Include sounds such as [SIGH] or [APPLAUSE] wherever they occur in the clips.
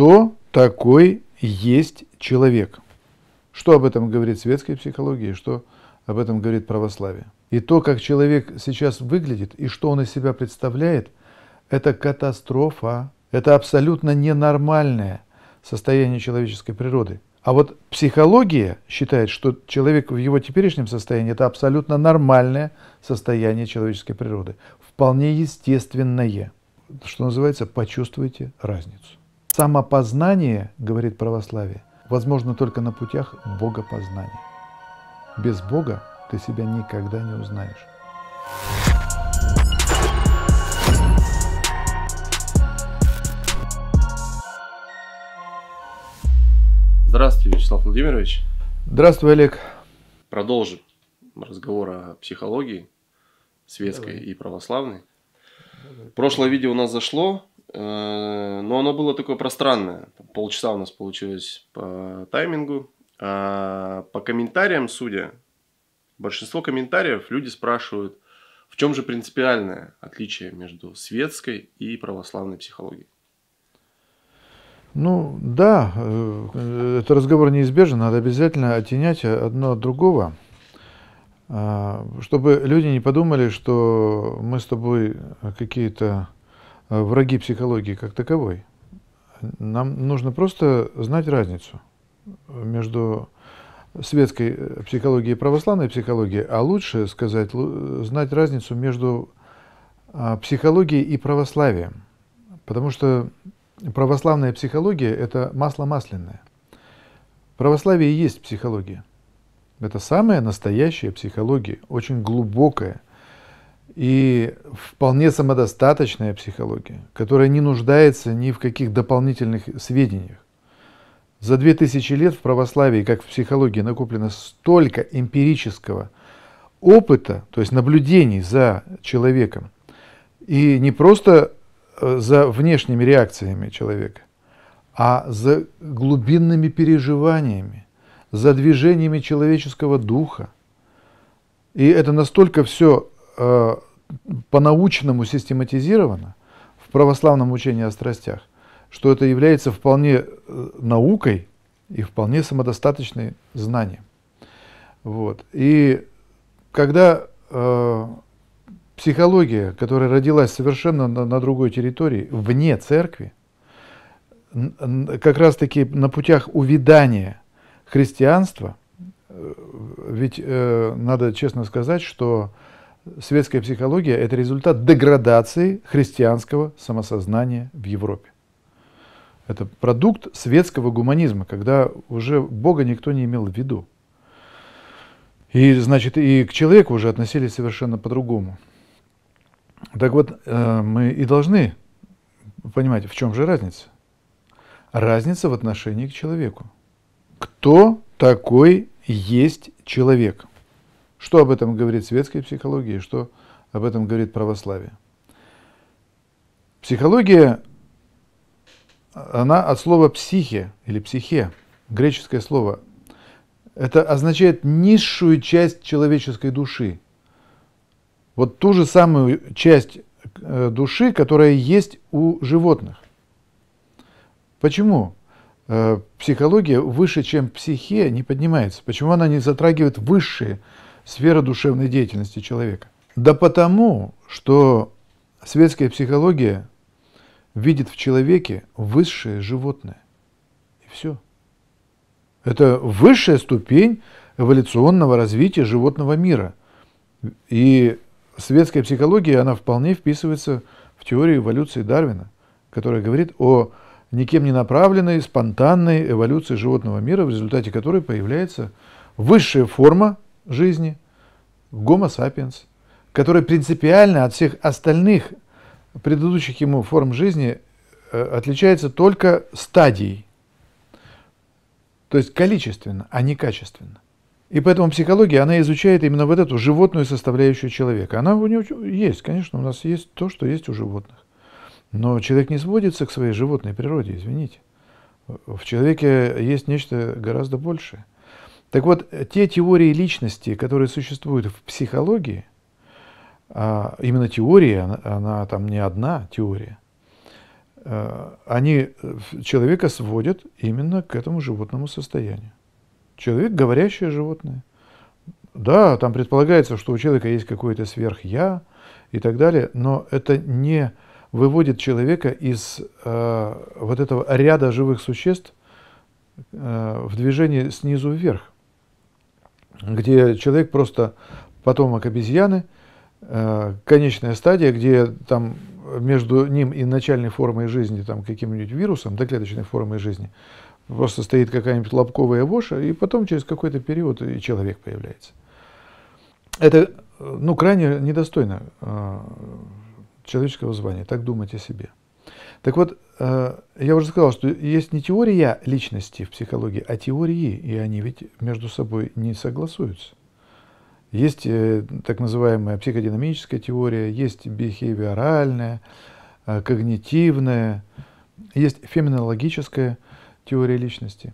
Что такой есть человек. Что об этом говорит светская психология, что об этом говорит православие. И то, как человек сейчас выглядит и что он из себя представляет, это катастрофа, это абсолютно ненормальное состояние человеческой природы. А вот психология считает, что человек в его теперешнем состоянии – это абсолютно нормальное состояние человеческой природы, вполне естественное. Что называется, почувствуйте разницу. Самопознание, говорит православие, возможно только на путях богопознания. Без Бога ты себя никогда не узнаешь. Здравствуй, Вячеслав Владимирович. Здравствуй, Олег. Продолжим разговор о психологии светской Давай. и православной. Прошлое видео у нас зашло Э, но оно было такое пространное. Полчаса у нас получилось по таймингу. А по комментариям, судя, большинство комментариев люди спрашивают, в чем же принципиальное отличие между светской и православной психологией? Ну да, э, этот разговор неизбежен, надо обязательно оттенять одно от другого, а, чтобы люди не подумали, что мы с тобой какие-то Э, враги психологии как таковой. Нам нужно просто знать разницу между светской э, психологией и православной психологией, а лучше сказать, э, знать разницу между а, психологией и православием. Потому что православная психология – это масло масляное. Православие и есть психология. Это самая настоящая психология, очень глубокая – и вполне самодостаточная психология, которая не нуждается ни в каких дополнительных сведениях. За две тысячи лет в православии, как в психологии, накоплено столько эмпирического опыта, то есть наблюдений за человеком, и не просто э, за внешними реакциями человека, а за глубинными переживаниями, за движениями человеческого духа. И это настолько все Э, по-научному систематизировано в православном учении о страстях, что это является вполне э, наукой и вполне самодостаточным знанием. Вот. И когда э, психология, которая родилась совершенно на, на другой территории, вне церкви, как раз-таки на путях увядания христианства, э, ведь э, надо честно сказать, что светская психология – это результат деградации христианского самосознания в Европе. Это продукт светского гуманизма, когда уже Бога никто не имел в виду. И, значит, и к человеку уже относились совершенно по-другому. Так вот, э, мы и должны понимать, в чем же разница. Разница в отношении к человеку. Кто такой есть человек? Что об этом говорит светская психология и что об этом говорит православие? Психология, она от слова «психе» или «психе», греческое слово. Это означает низшую часть человеческой души. Вот ту же самую часть э, души, которая есть у животных. Почему? Э, психология выше, чем психия, не поднимается. Почему она не затрагивает высшие сфера душевной деятельности человека? Да потому, что светская психология видит в человеке высшее животное. И все. Это высшая ступень эволюционного развития животного мира. И светская психология, она вполне вписывается в теорию эволюции Дарвина, которая говорит о никем не направленной, спонтанной эволюции животного мира, в результате которой появляется высшая форма жизни, Гомо сапиенс, который принципиально от всех остальных предыдущих ему форм жизни э, отличается только стадией. То есть количественно, а не качественно. И поэтому психология, она изучает именно вот эту животную составляющую человека. Она у него есть, конечно, у нас есть то, что есть у животных. Но человек не сводится к своей животной природе, извините. В человеке есть нечто гораздо большее. Так вот, те теории личности, которые существуют в психологии, а, именно теория, она, она там не одна теория, а, они э, человека сводят именно к этому животному состоянию. Человек – говорящее животное. Да, там предполагается, что у человека есть какое-то сверх-я и так далее, но это не выводит человека из э, вот этого ряда живых существ э, в движении снизу вверх где человек просто потомок обезьяны, э, конечная стадия, где там между ним и начальной формой жизни, там каким-нибудь вирусом, доклеточной формой жизни, просто стоит какая-нибудь лобковая воша, и потом через какой-то период и человек появляется. Это ну, крайне недостойно э, человеческого звания, так думать о себе. Так вот, э, я уже сказал, что есть не теория личности в психологии, а теории, и они ведь между собой не согласуются. Есть э, так называемая психодинамическая теория, есть бихевиоральная, э, когнитивная, есть феминологическая теория личности.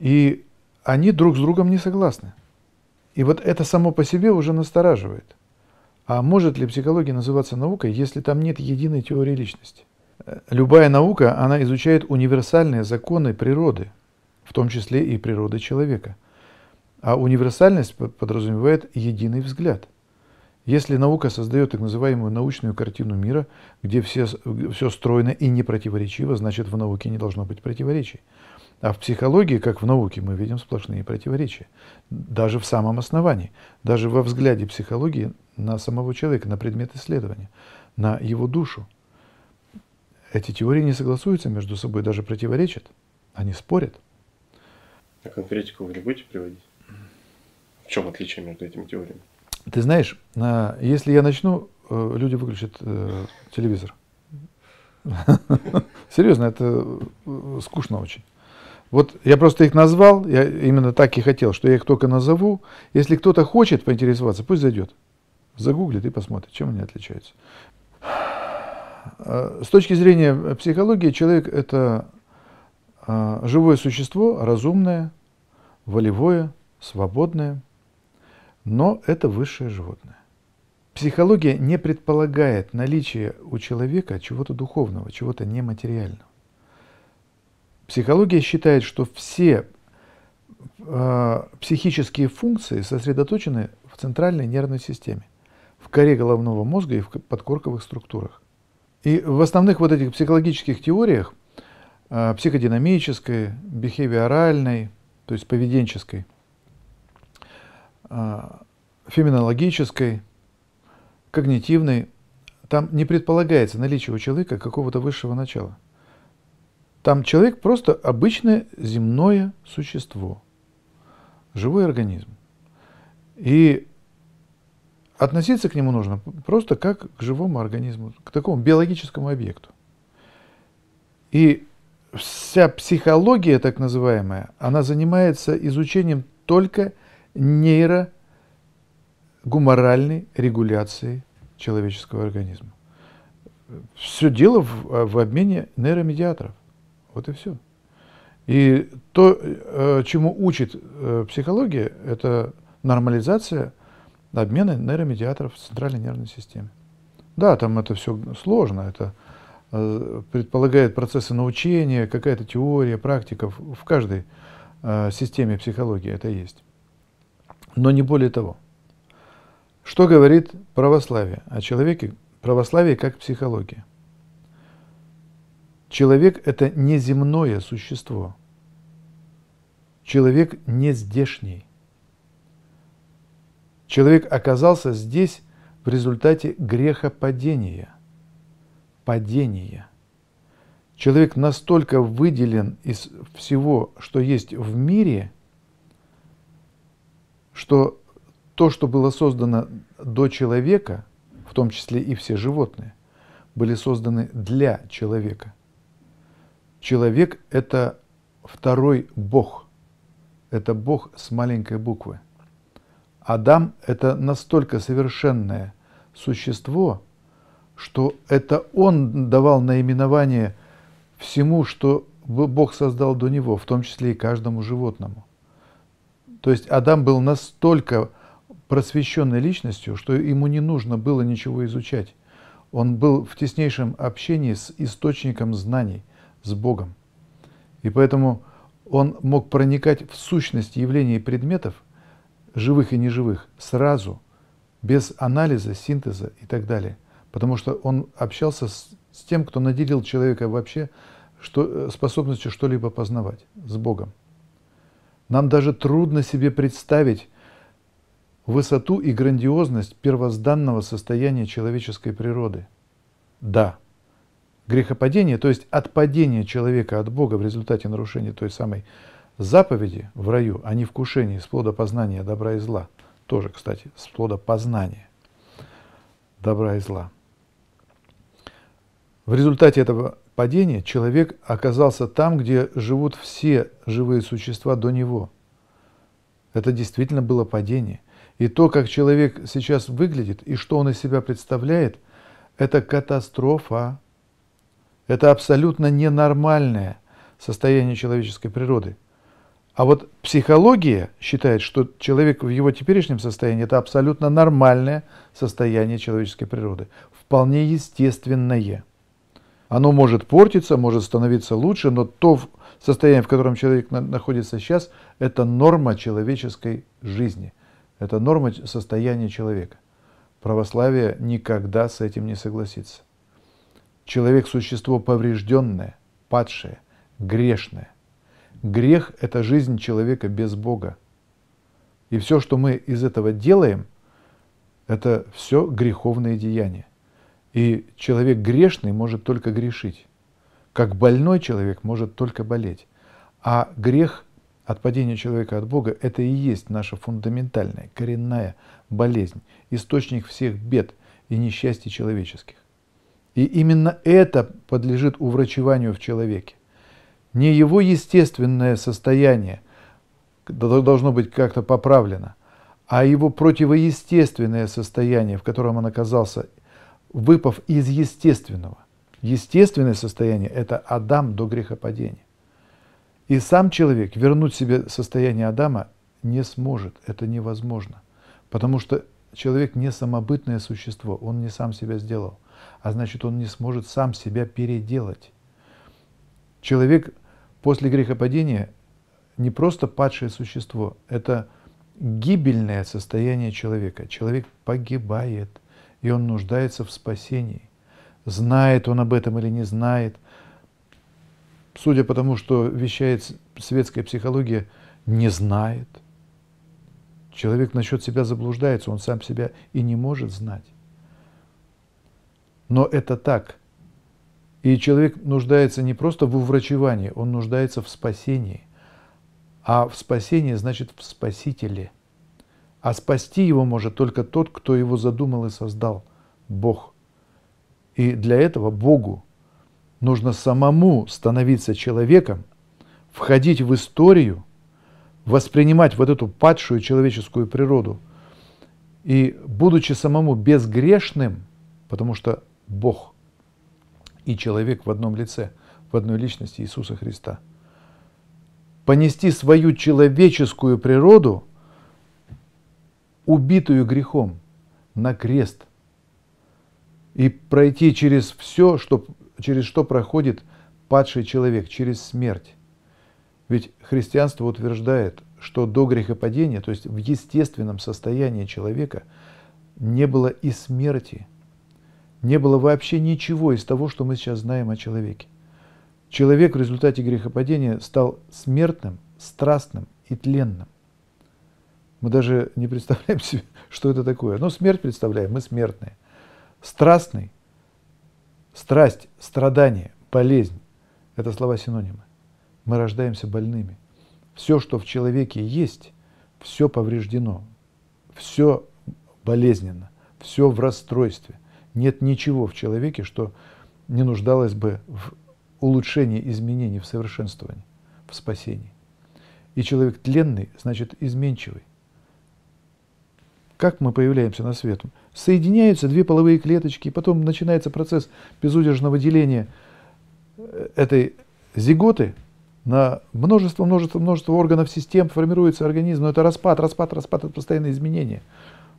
И они друг с другом не согласны. И вот это само по себе уже настораживает. А может ли психология называться наукой, если там нет единой теории личности? Любая наука, она изучает универсальные законы природы, в том числе и природы человека. А универсальность подразумевает единый взгляд. Если наука создает так называемую научную картину мира, где все, все стройно и не противоречиво, значит в науке не должно быть противоречий. А в психологии, как в науке, мы видим сплошные противоречия. Даже в самом основании, даже во взгляде психологии на самого человека, на предмет исследования, на его душу. Эти теории не согласуются между собой, даже противоречат. Они спорят. А конкретику вы не будете приводить? В чем отличие между этими теориями? Ты знаешь, если я начну, э, люди выключат э, телевизор. [LAUGHS] Серьезно, это э, скучно очень. Вот я просто их назвал, я именно так и хотел, что я их только назову. Если кто-то хочет поинтересоваться, пусть зайдет, загуглит и посмотрит, чем они отличаются. А, с точки зрения э, психологии, человек – это а, живое существо, разумное, волевое, свободное, но это высшее животное. Психология не предполагает наличие у человека чего-то духовного, чего-то нематериального. Психология считает, что все э, психические функции сосредоточены в центральной нервной системе, в коре головного мозга и в подкорковых структурах. И в основных вот этих психологических теориях, а, психодинамической, бихевиоральной, то есть поведенческой, а, феминологической, когнитивной, там не предполагается наличие у человека какого-то высшего начала. Там человек просто обычное земное существо, живой организм. И относиться к нему нужно просто как к живому организму, к такому биологическому объекту. И вся психология, так называемая, она занимается изучением только нейрогуморальной регуляции человеческого организма. Все дело в, а, в обмене нейромедиаторов. Вот и все. И то, э, чему учит э, психология, это нормализация – обмены нейромедиаторов в центральной нервной системе. Да, там это все сложно, это э, предполагает процессы научения, какая-то теория, практика в, в каждой э, системе психологии это есть. Но не более того. Что говорит православие о человеке? Православие как психология. Человек – это неземное существо. Человек не здешний. Человек оказался здесь в результате греха падения. Падения. Человек настолько выделен из всего, что есть в мире, что то, что было создано до человека, в том числе и все животные, были созданы для человека. Человек – это второй Бог. Это Бог с маленькой буквы – Адам – это настолько совершенное существо, что это он давал наименование всему, что Бог создал до него, в том числе и каждому животному. То есть Адам был настолько просвещенной личностью, что ему не нужно было ничего изучать. Он был в теснейшем общении с источником знаний, с Богом. И поэтому он мог проникать в сущность явлений и предметов – живых и неживых, сразу, без анализа, синтеза и так далее. Потому что он общался с, с тем, кто наделил человека вообще что, э, способностью что-либо познавать, с Богом. Нам даже трудно себе представить высоту и грандиозность первозданного состояния человеческой природы. Да, грехопадение, то есть отпадение человека от Бога в результате нарушения той самой Заповеди в раю о а невкушении с плода познания добра и зла. Тоже, кстати, с плода познания добра и зла. В результате этого падения человек оказался там, где живут все живые существа до него. Это действительно было падение. И то, как человек сейчас выглядит и что он из себя представляет, это катастрофа. Это абсолютно ненормальное состояние человеческой природы. А вот психология считает, что человек в его теперешнем состоянии – это абсолютно нормальное состояние человеческой природы, вполне естественное. Оно может портиться, может становиться лучше, но то состояние, в котором человек находится сейчас, это норма человеческой жизни, это норма состояния человека. Православие никогда с этим не согласится. Человек – существо поврежденное, падшее, грешное – Грех – это жизнь человека без Бога. И все, что мы из этого делаем, это все греховные деяния. И человек грешный может только грешить. Как больной человек может только болеть. А грех отпадения человека от Бога – это и есть наша фундаментальная, коренная болезнь, источник всех бед и несчастий человеческих. И именно это подлежит уврачеванию в человеке не его естественное состояние должно быть как-то поправлено, а его противоестественное состояние, в котором он оказался, выпав из естественного. Естественное состояние – это Адам до грехопадения. И сам человек вернуть себе состояние Адама не сможет, это невозможно. Потому что человек не самобытное существо, он не сам себя сделал, а значит он не сможет сам себя переделать. Человек после грехопадения не просто падшее существо, это гибельное состояние человека. Человек погибает, и он нуждается в спасении. Знает он об этом или не знает. Судя по тому, что вещает светская психология, не знает. Человек насчет себя заблуждается, он сам себя и не может знать. Но это так – и человек нуждается не просто в уврачевании, он нуждается в спасении. А в спасении значит в спасителе. А спасти его может только тот, кто его задумал и создал – Бог. И для этого Богу нужно самому становиться человеком, входить в историю, воспринимать вот эту падшую человеческую природу. И будучи самому безгрешным, потому что Бог – и человек в одном лице, в одной личности Иисуса Христа. Понести свою человеческую природу, убитую грехом, на крест и пройти через все, что, через что проходит падший человек, через смерть. Ведь христианство утверждает, что до грехопадения, то есть в естественном состоянии человека, не было и смерти – не было вообще ничего из того, что мы сейчас знаем о человеке. Человек в результате грехопадения стал смертным, страстным и тленным. Мы даже не представляем [LAUGHS] себе, что это такое. Но ну, смерть представляем, мы смертные. Страстный, страсть, страдание, болезнь – это слова-синонимы. Мы рождаемся больными. Все, что в человеке есть, все повреждено, все болезненно, все в расстройстве. Нет ничего в человеке, что не нуждалось бы в улучшении, изменении, в совершенствовании, в спасении. И человек тленный, значит, изменчивый. Как мы появляемся на свет? Соединяются две половые клеточки, и потом начинается процесс безудержного деления э, этой зиготы на множество, множество, множество органов, систем, формируется организм, но это распад, распад, распад, это постоянные изменения.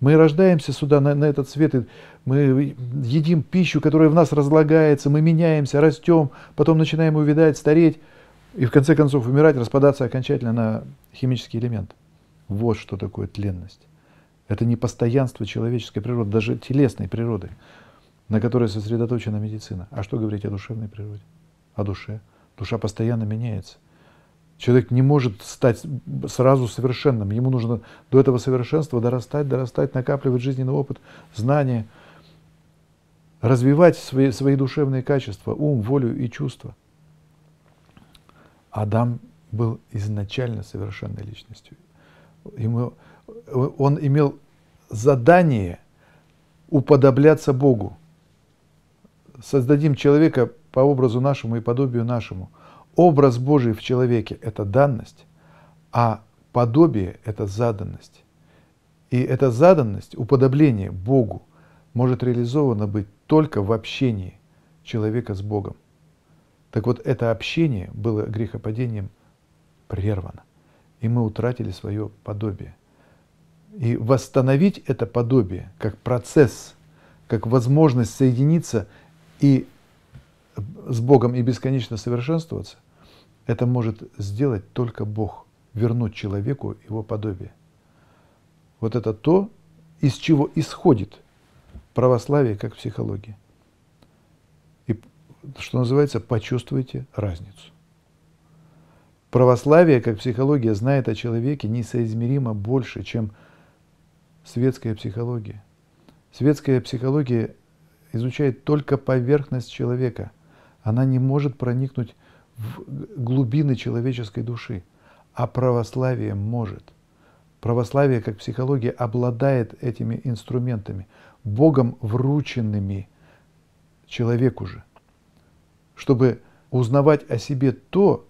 Мы рождаемся сюда, на, на этот свет, и мы едим пищу, которая в нас разлагается, мы меняемся, растем, потом начинаем увидать, стареть, и в конце концов умирать, распадаться окончательно на химический элемент. Вот что такое тленность. Это не постоянство человеческой природы, даже телесной природы, на которой сосредоточена медицина. А что говорить о душевной природе? О душе. Душа постоянно меняется. Человек не может стать сразу совершенным. Ему нужно до этого совершенства дорастать, дорастать, накапливать жизненный опыт, знания, развивать свои, свои душевные качества, ум, волю и чувства. Адам был изначально совершенной личностью. Ему, он имел задание уподобляться Богу. Создадим человека по образу нашему и подобию нашему – Образ Божий в человеке – это данность, а подобие – это заданность. И эта заданность, уподобление Богу, может реализовано быть только в общении человека с Богом. Так вот, это общение было грехопадением прервано, и мы утратили свое подобие. И восстановить это подобие как процесс, как возможность соединиться и с Богом и бесконечно совершенствоваться, это может сделать только Бог, вернуть человеку его подобие. Вот это то, из чего исходит православие как психология. И, что называется, почувствуйте разницу. Православие как психология знает о человеке несоизмеримо больше, чем светская психология. Светская психология изучает только поверхность человека. Она не может проникнуть в глубины человеческой души. А православие может. Православие, как психология, обладает этими инструментами, Богом врученными человеку же, чтобы узнавать о себе то,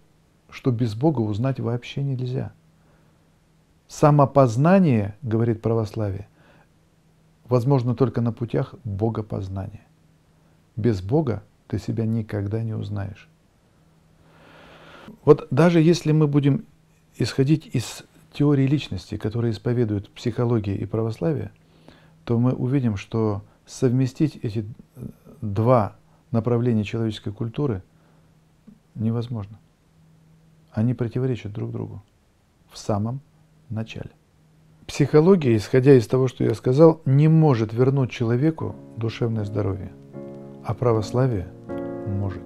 что без Бога узнать вообще нельзя. Самопознание, говорит православие, возможно только на путях богопознания. Без Бога ты себя никогда не узнаешь. Вот даже если мы будем исходить из теории личности, которые исповедуют психология и православие, то мы увидим, что совместить эти два направления человеческой культуры невозможно. Они противоречат друг другу в самом начале. Психология, исходя из того, что я сказал, не может вернуть человеку душевное здоровье, а православие может.